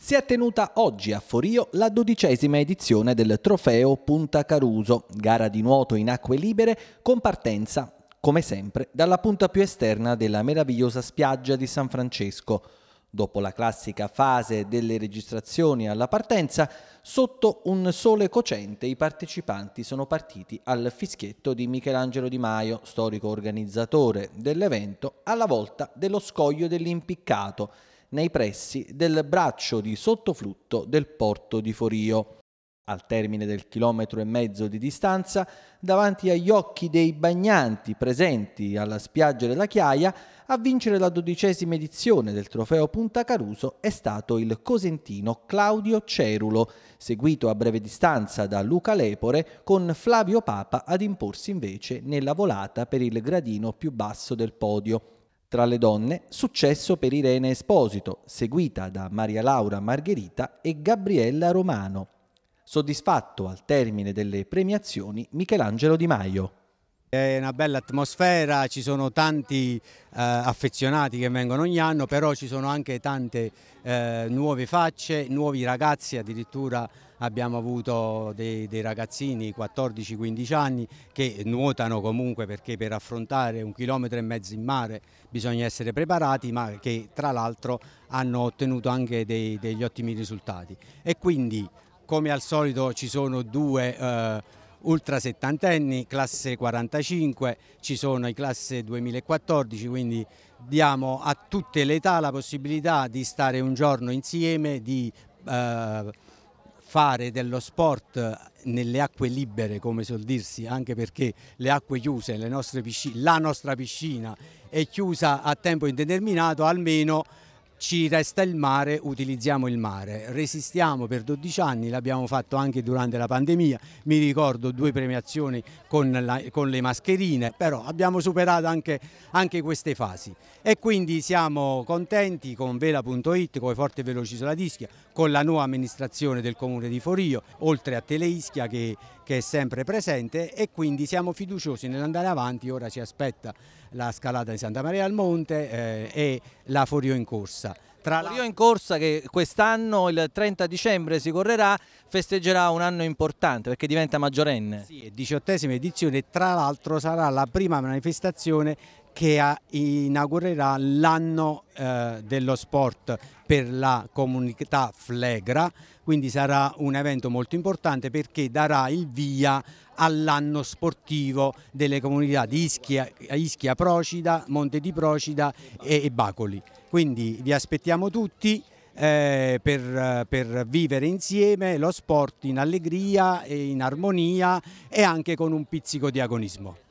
Si è tenuta oggi a Forio la dodicesima edizione del trofeo Punta Caruso, gara di nuoto in acque libere con partenza, come sempre, dalla punta più esterna della meravigliosa spiaggia di San Francesco. Dopo la classica fase delle registrazioni alla partenza, sotto un sole cocente i partecipanti sono partiti al fischietto di Michelangelo Di Maio, storico organizzatore dell'evento, alla volta dello scoglio dell'impiccato, nei pressi del braccio di sottoflutto del porto di Forio. Al termine del chilometro e mezzo di distanza, davanti agli occhi dei bagnanti presenti alla spiaggia della Chiaia, a vincere la dodicesima edizione del trofeo Punta Caruso è stato il cosentino Claudio Cerulo, seguito a breve distanza da Luca Lepore, con Flavio Papa ad imporsi invece nella volata per il gradino più basso del podio. Tra le donne, successo per Irene Esposito, seguita da Maria Laura Margherita e Gabriella Romano. Soddisfatto al termine delle premiazioni Michelangelo Di Maio. È una bella atmosfera, ci sono tanti eh, affezionati che vengono ogni anno, però ci sono anche tante eh, nuove facce, nuovi ragazzi, addirittura abbiamo avuto dei, dei ragazzini 14-15 anni che nuotano comunque perché per affrontare un chilometro e mezzo in mare bisogna essere preparati, ma che tra l'altro hanno ottenuto anche dei, degli ottimi risultati. E quindi come al solito ci sono due... Eh, ultra settantenni, classe 45, ci sono i classe 2014, quindi diamo a tutte le età la possibilità di stare un giorno insieme, di eh, fare dello sport nelle acque libere, come suol dirsi, anche perché le acque chiuse, le piscine, la nostra piscina è chiusa a tempo indeterminato, almeno ci resta il mare, utilizziamo il mare. Resistiamo per 12 anni, l'abbiamo fatto anche durante la pandemia, mi ricordo due premiazioni con, la, con le mascherine, però abbiamo superato anche, anche, queste fasi e quindi siamo contenti con Vela.it, con Forte Veloci sulla Dischia, con la nuova amministrazione del comune di Forio, oltre a Teleischia che, che è sempre presente e quindi siamo fiduciosi nell'andare avanti, ora ci aspetta la scalata di Santa Maria al Monte eh, e la Forio in corsa. Tra Rio in corsa che quest'anno il 30 dicembre si correrà festeggerà un anno importante perché diventa maggiorenne. Sì, è diciottesima edizione e tra l'altro sarà la prima manifestazione che ah, inaugurerà l'anno eh, dello sport per la comunità Flegra, quindi sarà un evento molto importante perché darà il via all'anno sportivo delle comunità di Ischia, Ischia Procida, Monte di Procida e, Bacoli. Quindi vi aspettiamo tutti. Eh, per, per, vivere insieme lo sport in allegria e in armonia e anche con un pizzico di agonismo.